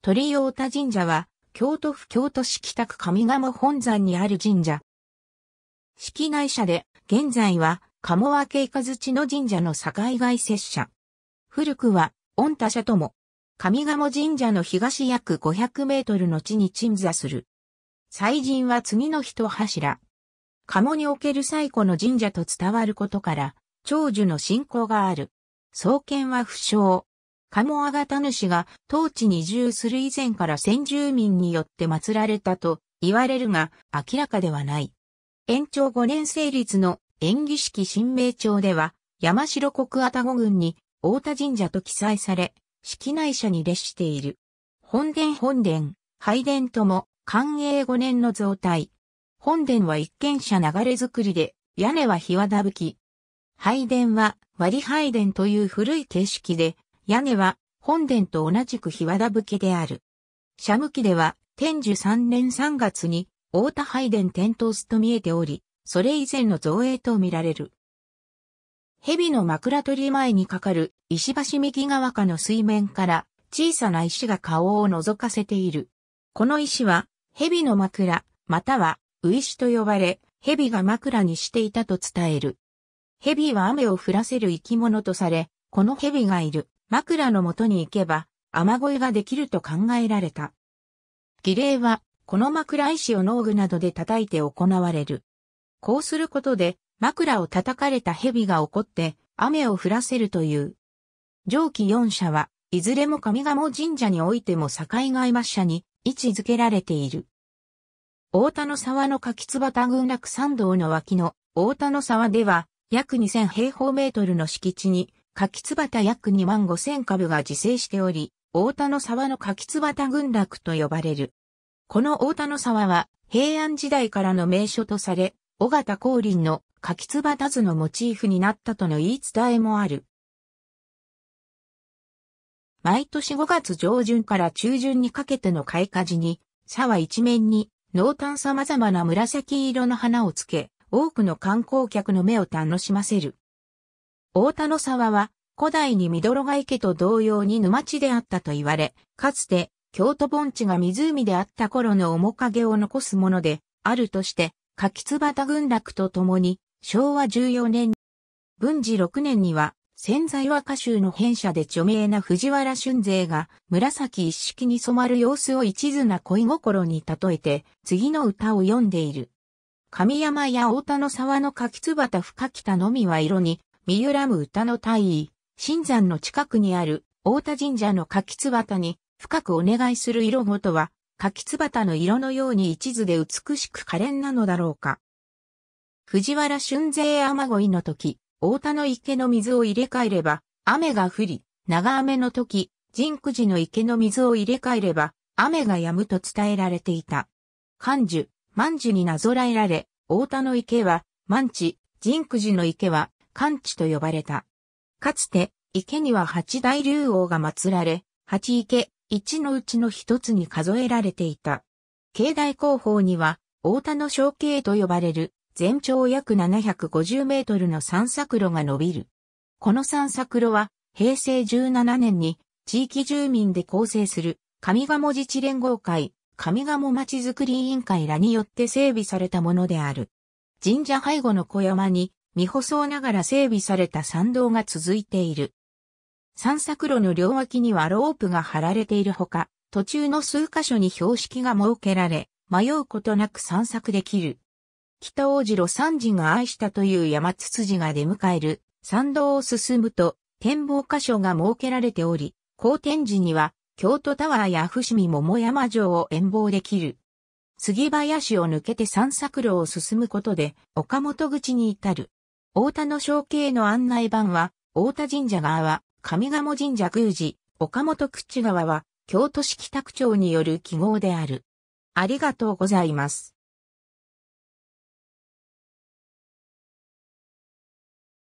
鳥用田神社は、京都府京都市北区上賀茂本山にある神社。式内社で、現在は、鴨和景和地の神社の境外拙者。古くは、御他社とも、上茂神社の東約500メートルの地に鎮座する。祭神は次の一柱。鴨における最古の神社と伝わることから、長寿の信仰がある。創建は不詳。鴨ガタ主が当地に移住する以前から先住民によって祀られたと言われるが明らかではない。延長5年成立の演技式新名帳では山城国タゴ郡に大田神社と記載され、式内社に列している。本殿本殿、拝殿とも寛永5年の造体。本殿は一軒舎流れ作りで、屋根は日和だぶき。拝殿は割拝殿という古い形式で、屋根は本殿と同じく日和田武家である。社無記では天寿3年3月に大田拝殿転倒すと見えており、それ以前の造営と見られる。蛇の枕取り前にかかる石橋右側下の水面から小さな石が顔を覗かせている。この石は蛇の枕、またはウイシと呼ばれ、蛇が枕にしていたと伝える。蛇は雨を降らせる生き物とされ、この蛇がいる枕の元に行けば、雨乞いができると考えられた。儀礼は、この枕石を農具などで叩いて行われる。こうすることで、枕を叩かれた蛇が起こって、雨を降らせるという。上記4社は、いずれも上賀茂神社においても境外抹社に位置づけられている。大田の沢の柿椿群落山道の脇の大田の沢では、約2000平方メートルの敷地に柿つばた約2万5千株が自生しており、大田の沢の柿つばた群落と呼ばれる。この大田の沢は平安時代からの名所とされ、尾形光林の柿つばた図のモチーフになったとの言い伝えもある。毎年5月上旬から中旬にかけての開花時に、沢一面に濃淡様々な紫色の花をつけ、多くの観光客の目を楽しませる。大田の沢は古代にミドロガ池と同様に沼地であったと言われ、かつて京都盆地が湖であった頃の面影を残すもので、あるとして、柿椿群落とともに、昭和14年、文治6年には、潜在和歌集の編者で著名な藤原俊勢が、紫一色に染まる様子を一途な恋心に例えて、次の歌を読んでいる。神山や大田の沢の柿椿深北のみは色に、見揺らむ歌の大意。新山の近くにある大田神社の柿津端に深くお願いする色ごとは柿津端の色のように一途で美しく可憐なのだろうか。藤原春勢雨乞いの時、大田の池の水を入れ替えれば雨が降り、長雨の時、神宮寺の池の水を入れ替えれば雨が止むと伝えられていた。漢樹、万樹になぞらえられ、大田の池は万地、神宮寺の池は漢地と呼ばれた。かつて、池には八大竜王が祀られ、八池、一のうちの一つに数えられていた。境内後方には、大田の小径と呼ばれる、全長約750メートルの散策路が伸びる。この散策路は、平成17年に、地域住民で構成する、上賀茂自治連合会、上賀茂町づくり委員会らによって整備されたものである。神社背後の小山に、未舗装ながら整備された参道が続いている。散策路の両脇にはロープが張られているほか、途中の数箇所に標識が設けられ、迷うことなく散策できる。北大路三次が愛したという山つつじが出迎える参道を進むと展望箇所が設けられており、好天時には京都タワーや伏見桃山城を遠望できる。杉林を抜けて散策路を進むことで岡本口に至る。大田の象形の案内板は、大田神社側は、上賀茂神社宮司、岡本口川は、京都市北区長による記号である。ありがとうございます。